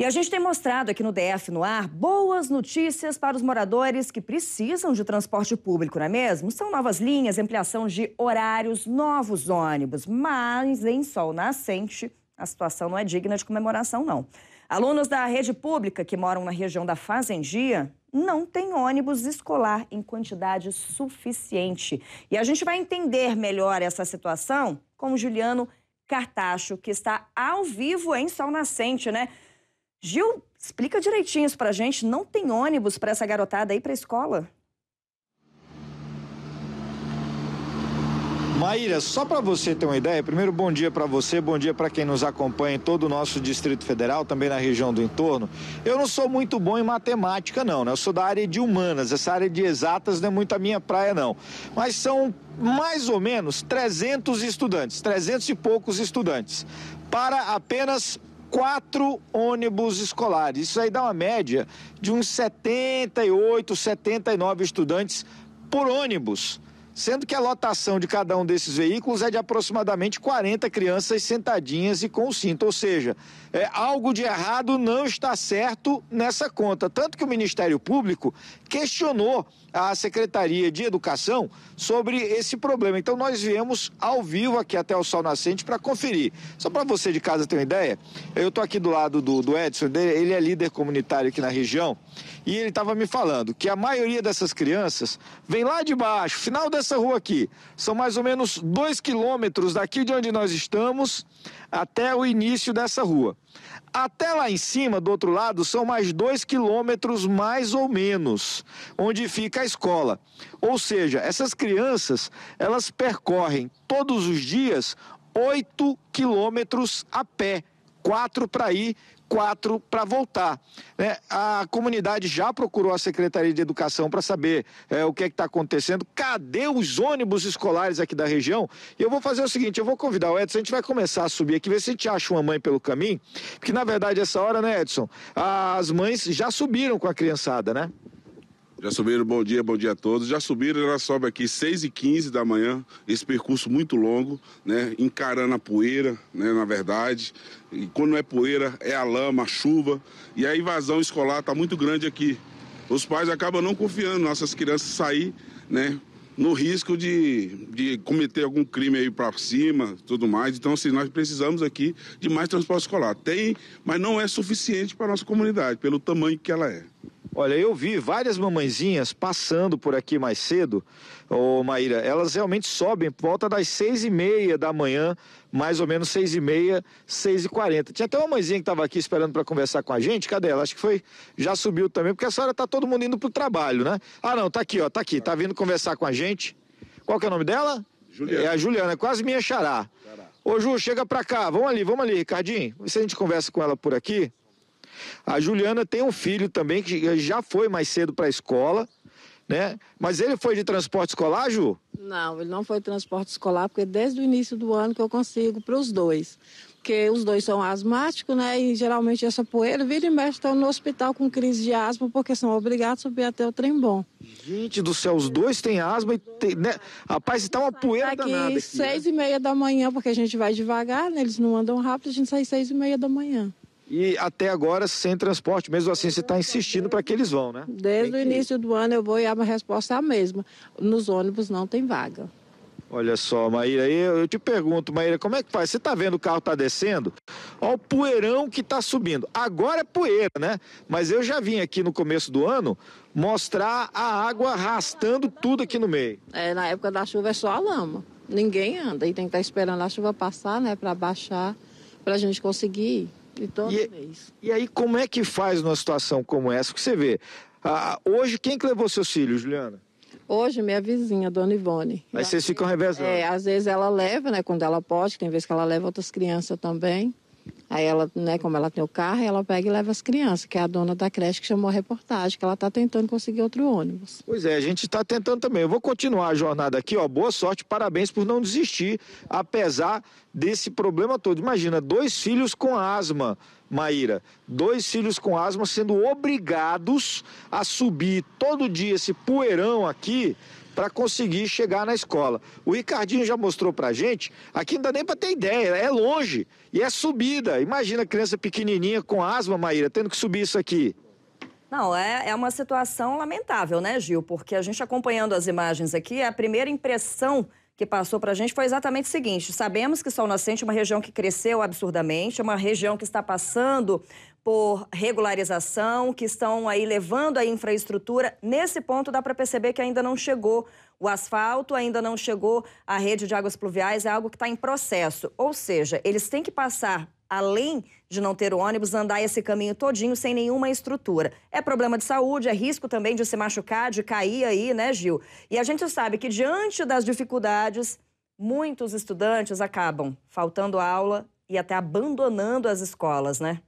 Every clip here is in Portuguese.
E a gente tem mostrado aqui no DF no ar boas notícias para os moradores que precisam de transporte público, não é mesmo? São novas linhas, ampliação de horários, novos ônibus, mas em sol nascente a situação não é digna de comemoração, não. Alunos da rede pública que moram na região da Fazendia não têm ônibus escolar em quantidade suficiente. E a gente vai entender melhor essa situação com o Juliano Cartacho, que está ao vivo em Sol Nascente, né? Gil, explica direitinho isso pra gente. Não tem ônibus para essa garotada aí pra escola? Maíra, só para você ter uma ideia, primeiro bom dia para você, bom dia para quem nos acompanha em todo o nosso Distrito Federal, também na região do entorno. Eu não sou muito bom em matemática, não, né? Eu sou da área de humanas, essa área de exatas não é muito a minha praia, não. Mas são mais ou menos 300 estudantes, 300 e poucos estudantes, para apenas quatro ônibus escolares. Isso aí dá uma média de uns 78, 79 estudantes por ônibus sendo que a lotação de cada um desses veículos é de aproximadamente 40 crianças sentadinhas e com o cinto. Ou seja, é, algo de errado não está certo nessa conta. Tanto que o Ministério Público questionou a Secretaria de Educação sobre esse problema. Então, nós viemos ao vivo aqui até o Sol Nascente para conferir. Só para você de casa ter uma ideia, eu estou aqui do lado do, do Edson, ele é líder comunitário aqui na região, e ele estava me falando que a maioria dessas crianças vem lá de baixo, final das essa rua aqui. São mais ou menos dois quilômetros daqui de onde nós estamos até o início dessa rua. Até lá em cima, do outro lado, são mais dois quilômetros, mais ou menos, onde fica a escola. Ou seja, essas crianças, elas percorrem todos os dias oito quilômetros a pé quatro para ir, quatro para voltar. Né? A comunidade já procurou a Secretaria de Educação para saber é, o que é está acontecendo, cadê os ônibus escolares aqui da região? E eu vou fazer o seguinte, eu vou convidar o Edson, a gente vai começar a subir aqui, ver se a gente acha uma mãe pelo caminho, porque na verdade essa hora, né Edson, as mães já subiram com a criançada, né? Já subiram, bom dia, bom dia a todos. Já subiram, ela sobe aqui 6 e 15 da manhã, esse percurso muito longo, né? Encarando a poeira, né? Na verdade. E quando não é poeira, é a lama, a chuva. E a invasão escolar está muito grande aqui. Os pais acabam não confiando nossas crianças sair, né? No risco de, de cometer algum crime aí para cima, tudo mais. Então, assim, nós precisamos aqui de mais transporte escolar. Tem, mas não é suficiente para nossa comunidade, pelo tamanho que ela é. Olha, eu vi várias mamãezinhas passando por aqui mais cedo, ô Maíra, elas realmente sobem por volta das seis e meia da manhã, mais ou menos seis e meia, seis e quarenta. Tinha até uma mãezinha que estava aqui esperando para conversar com a gente, cadê ela? Acho que foi, já subiu também, porque a senhora tá todo mundo indo pro trabalho, né? Ah não, tá aqui, ó, tá aqui, tá vindo conversar com a gente. Qual que é o nome dela? Juliana. É a Juliana, quase minha xará. Ô Ju, chega pra cá, vamos ali, vamos ali, Ricardinho. se a gente conversa com ela por aqui. A Juliana tem um filho também que já foi mais cedo para a escola, né? Mas ele foi de transporte escolar, Ju? Não, ele não foi de transporte escolar, porque desde o início do ano que eu consigo para os dois. Porque os dois são asmáticos, né? E geralmente essa poeira vira e mexe, estão tá no hospital com crise de asma, porque são obrigados a subir até o trem bom. Gente do céu, os dois têm asma e tem, né? Rapaz, está uma poeira daqui danada aqui. Né? seis e meia da manhã, porque a gente vai devagar, né? Eles não andam rápido, a gente sai seis e meia da manhã. E até agora sem transporte, mesmo assim você está insistindo para que eles vão, né? Desde o início ir. do ano eu vou e a resposta é a mesma. Nos ônibus não tem vaga. Olha só, Maíra, eu te pergunto, Maíra, como é que faz? Você está vendo o carro tá descendo? Olha o poeirão que está subindo. Agora é poeira, né? Mas eu já vim aqui no começo do ano mostrar a água arrastando tudo aqui no meio. É, na época da chuva é só a lama. Ninguém anda e tem que estar tá esperando a chuva passar, né, para baixar, para a gente conseguir ir. E e, mês. E aí, como é que faz numa situação como essa que você vê? Ah, hoje, quem que levou seus filhos, Juliana? Hoje, minha vizinha, Dona Ivone. Mas vocês ficam revezando. É, às vezes ela leva, né, quando ela pode, tem vezes que ela leva outras crianças também. Aí ela, né, como ela tem o carro, ela pega e leva as crianças, que é a dona da creche que chamou a reportagem, que ela está tentando conseguir outro ônibus. Pois é, a gente está tentando também. Eu vou continuar a jornada aqui, ó. Boa sorte, parabéns por não desistir, apesar desse problema todo. Imagina, dois filhos com asma. Maíra, dois filhos com asma sendo obrigados a subir todo dia esse poeirão aqui para conseguir chegar na escola. O Ricardinho já mostrou para gente, aqui não dá nem para ter ideia, é longe e é subida. Imagina criança pequenininha com asma, Maíra, tendo que subir isso aqui. Não, é, é uma situação lamentável, né, Gil? Porque a gente acompanhando as imagens aqui, a primeira impressão que passou para a gente foi exatamente o seguinte: sabemos que Sol Nascente é uma região que cresceu absurdamente, é uma região que está passando por regularização, que estão aí levando a infraestrutura. Nesse ponto, dá para perceber que ainda não chegou o asfalto, ainda não chegou a rede de águas pluviais, é algo que está em processo. Ou seja, eles têm que passar, além de não ter o ônibus, andar esse caminho todinho sem nenhuma estrutura. É problema de saúde, é risco também de se machucar, de cair aí, né, Gil? E a gente sabe que, diante das dificuldades, muitos estudantes acabam faltando aula e até abandonando as escolas, né?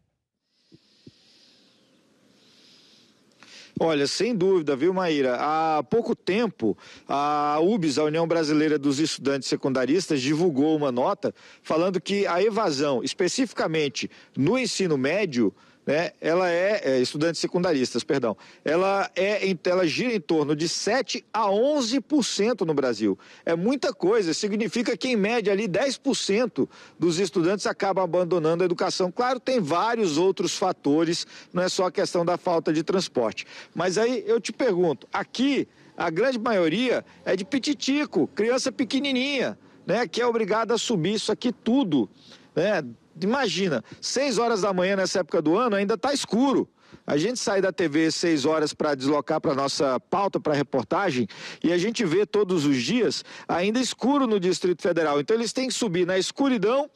Olha, sem dúvida, viu, Maíra? Há pouco tempo, a UBS, a União Brasileira dos Estudantes Secundaristas, divulgou uma nota falando que a evasão, especificamente no ensino médio, né? Ela é, é estudantes secundaristas, perdão. Ela é, ela gira em torno de 7 a 11% no Brasil. É muita coisa, significa que em média ali 10% dos estudantes acabam abandonando a educação. Claro, tem vários outros fatores, não é só a questão da falta de transporte. Mas aí eu te pergunto, aqui a grande maioria é de pititico, criança pequenininha, né, que é obrigada a subir isso aqui tudo, né, imagina, 6 horas da manhã nessa época do ano ainda está escuro. A gente sai da TV 6 horas para deslocar para nossa pauta para reportagem e a gente vê todos os dias ainda escuro no Distrito Federal. Então eles têm que subir na escuridão,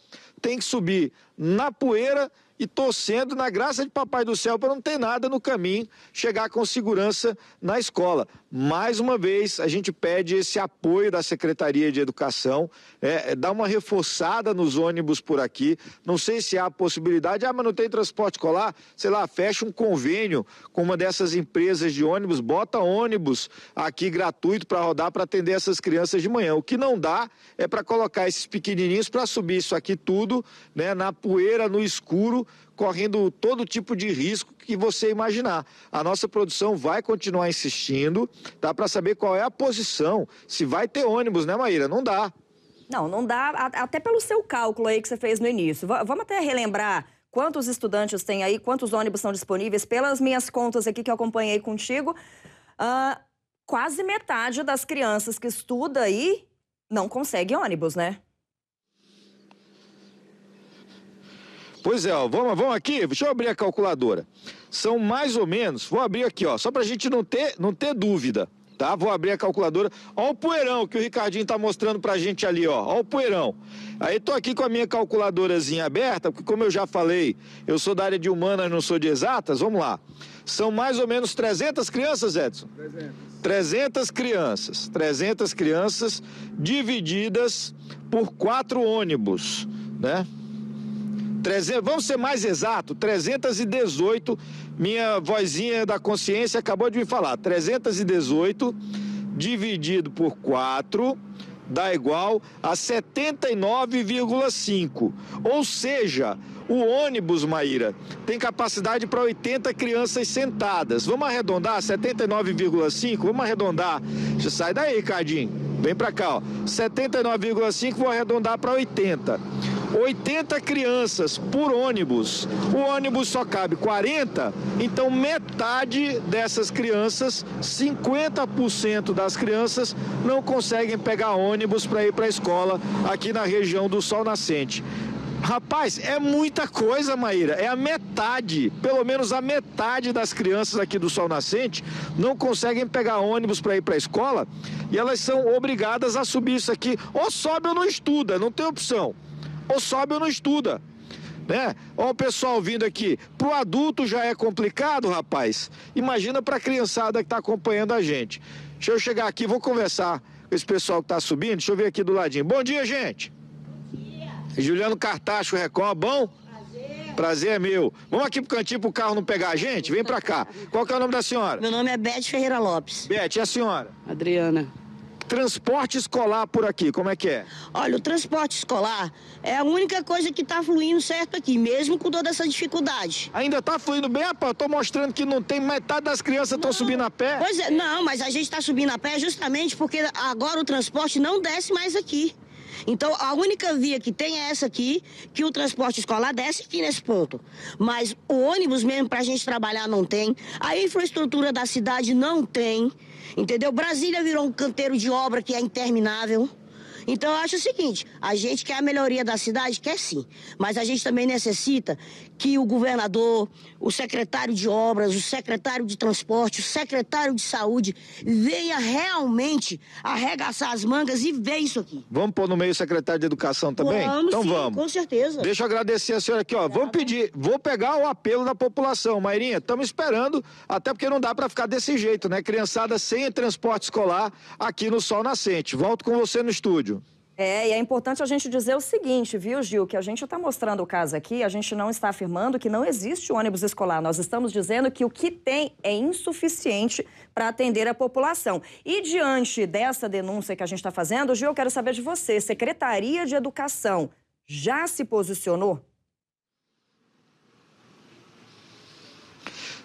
tem que subir na poeira e torcendo na graça de Papai do Céu para não ter nada no caminho, chegar com segurança na escola. Mais uma vez, a gente pede esse apoio da Secretaria de Educação, é, é, dá uma reforçada nos ônibus por aqui. Não sei se há possibilidade, ah, mas não tem transporte escolar? Sei lá, fecha um convênio com uma dessas empresas de ônibus, bota ônibus aqui gratuito para rodar para atender essas crianças de manhã. O que não dá é para colocar esses pequenininhos para subir isso aqui tudo né, na poeira, no escuro, correndo todo tipo de risco que você imaginar. A nossa produção vai continuar insistindo, Dá tá? para saber qual é a posição, se vai ter ônibus, né, Maíra? Não dá. Não, não dá, até pelo seu cálculo aí que você fez no início. vamos até relembrar quantos estudantes tem aí, quantos ônibus são disponíveis, pelas minhas contas aqui que eu acompanhei contigo, uh, quase metade das crianças que estuda aí não consegue ônibus, né? Pois é, ó, vamos, vamos aqui, deixa eu abrir a calculadora. São mais ou menos, vou abrir aqui, ó, só para a gente não ter, não ter dúvida, tá? Vou abrir a calculadora. Ó o poeirão que o Ricardinho tá mostrando pra gente ali, ó. Ó o poeirão. Aí tô aqui com a minha calculadorazinha aberta, porque como eu já falei, eu sou da área de humanas, não sou de exatas, vamos lá. São mais ou menos 300 crianças, Edson? 300. 300 crianças. 300 crianças divididas por quatro ônibus, né? 300, vamos ser mais exato, 318, minha vozinha da consciência acabou de me falar, 318 dividido por 4 dá igual a 79,5. Ou seja, o ônibus, Maíra, tem capacidade para 80 crianças sentadas. Vamos arredondar 79,5? Vamos arredondar. Já sai daí, Cardim. Vem para cá, ó. 79,5 vou arredondar para 80. 80 crianças por ônibus. O ônibus só cabe 40, então metade dessas crianças, 50% das crianças, não conseguem pegar ônibus para ir para a escola aqui na região do Sol Nascente. Rapaz, é muita coisa, Maíra. É a metade, pelo menos a metade das crianças aqui do Sol Nascente não conseguem pegar ônibus para ir para a escola e elas são obrigadas a subir isso aqui. Ou sobe ou não estuda, não tem opção ou sobe ou não estuda. Né? o pessoal vindo aqui. para o adulto já é complicado, rapaz. Imagina para a criançada que está acompanhando a gente. Deixa eu chegar aqui, vou conversar com esse pessoal que está subindo. Deixa eu ver aqui do ladinho. Bom dia, gente. Bom dia. Juliano Cartacho, Record, bom? Prazer é meu. Vamos aqui pro cantinho pro carro não pegar a gente? Vem para cá. Qual que é o nome da senhora? Meu nome é Beth Ferreira Lopes. Beth, e a senhora? Adriana. Transporte escolar por aqui, como é que é? Olha, o transporte escolar é a única coisa que está fluindo certo aqui, mesmo com toda essa dificuldade. Ainda está fluindo bem, rapaz? Estou mostrando que não tem metade das crianças estão subindo a pé. Pois é, não, mas a gente está subindo a pé justamente porque agora o transporte não desce mais aqui. Então, a única via que tem é essa aqui, que o transporte escolar desce aqui nesse ponto. Mas o ônibus mesmo para a gente trabalhar não tem, a infraestrutura da cidade não tem, entendeu? Brasília virou um canteiro de obra que é interminável. Então eu acho o seguinte, a gente quer a melhoria da cidade, quer sim, mas a gente também necessita que o governador, o secretário de obras, o secretário de transporte, o secretário de saúde venha realmente arregaçar as mangas e ver isso aqui. Vamos pôr no meio o secretário de educação também? Vamos, então sim, vamos. Com certeza. Deixa eu agradecer a senhora aqui, ó. Vamos pedir, vou pegar o apelo da população, Mairinha, estamos esperando, até porque não dá para ficar desse jeito, né? Criançada sem transporte escolar aqui no Sol Nascente. Volto com você no estúdio. É, e é importante a gente dizer o seguinte, viu, Gil, que a gente está mostrando o caso aqui, a gente não está afirmando que não existe ônibus escolar. Nós estamos dizendo que o que tem é insuficiente para atender a população. E diante dessa denúncia que a gente está fazendo, Gil, eu quero saber de você, Secretaria de Educação já se posicionou?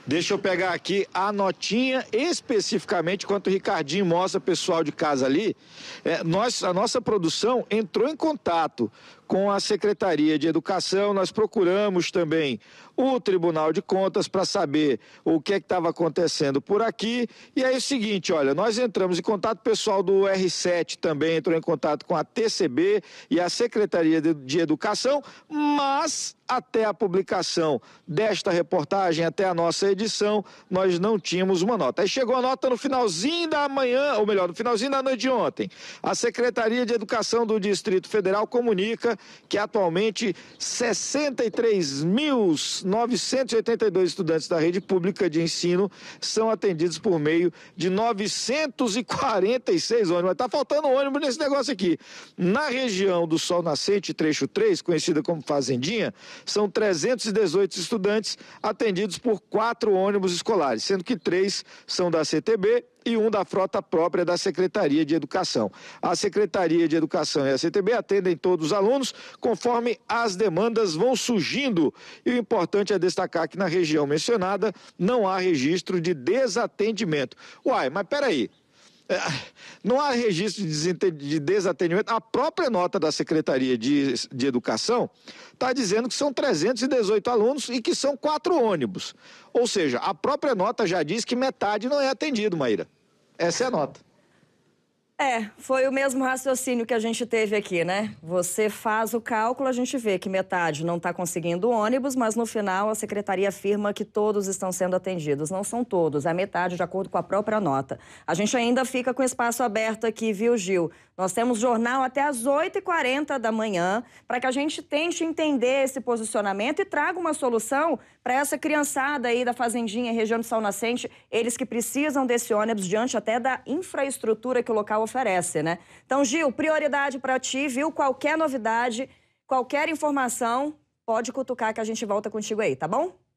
Deixa eu pegar aqui a notinha especificamente quanto o Ricardinho mostra pessoal de casa ali. É, nós, a nossa produção entrou em contato com a Secretaria de Educação. Nós procuramos também o Tribunal de Contas para saber o que é estava acontecendo por aqui. E é o seguinte: olha, nós entramos em contato, o pessoal do R7 também entrou em contato com a TCB e a Secretaria de, de Educação, mas até a publicação desta reportagem, até a nossa edição, nós não tínhamos uma nota. Aí chegou a nota no finalzinho da manhã, ou melhor, no finalzinho da noite de ontem. A Secretaria de Educação do Distrito Federal comunica que é atualmente 63.982 estudantes da rede pública de ensino são atendidos por meio de 946 ônibus. Está faltando ônibus nesse negócio aqui. Na região do Sol Nascente, trecho 3, conhecida como Fazendinha, são 318 estudantes atendidos por quatro ônibus escolares, sendo que três são da CTB e um da frota própria da Secretaria de Educação. A Secretaria de Educação e a CTB atendem todos os alunos conforme as demandas vão surgindo. E o importante é destacar que na região mencionada não há registro de desatendimento. Uai, mas peraí, é, não há registro de desatendimento. A própria nota da Secretaria de, de Educação está dizendo que são 318 alunos e que são quatro ônibus. Ou seja, a própria nota já diz que metade não é atendido, Maíra. Essa é a nota. É, foi o mesmo raciocínio que a gente teve aqui, né? Você faz o cálculo, a gente vê que metade não está conseguindo ônibus, mas no final a secretaria afirma que todos estão sendo atendidos. Não são todos, é metade, de acordo com a própria nota. A gente ainda fica com espaço aberto aqui, viu, Gil? Nós temos jornal até às 8h40 da manhã para que a gente tente entender esse posicionamento e traga uma solução para essa criançada aí da Fazendinha, região do Sal Nascente, eles que precisam desse ônibus diante até da infraestrutura que o local oferece, né? Então, Gil, prioridade para ti, viu? Qualquer novidade, qualquer informação, pode cutucar que a gente volta contigo aí, tá bom?